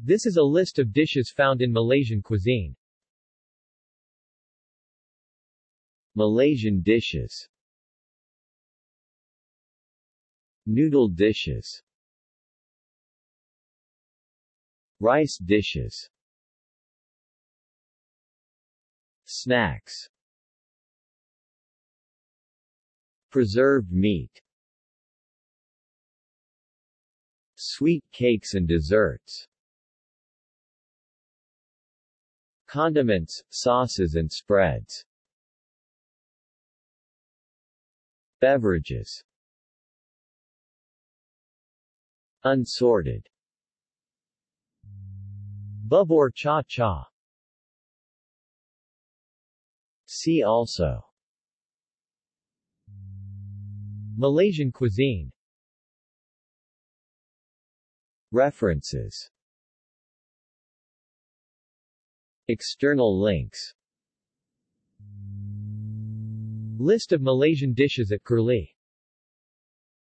This is a list of dishes found in Malaysian cuisine. Malaysian dishes Noodle dishes Rice dishes Snacks Preserved meat Sweet cakes and desserts condiments, sauces and spreads. Beverages Unsorted Bub or cha-cha See also Malaysian cuisine References External links List of Malaysian dishes at Curlie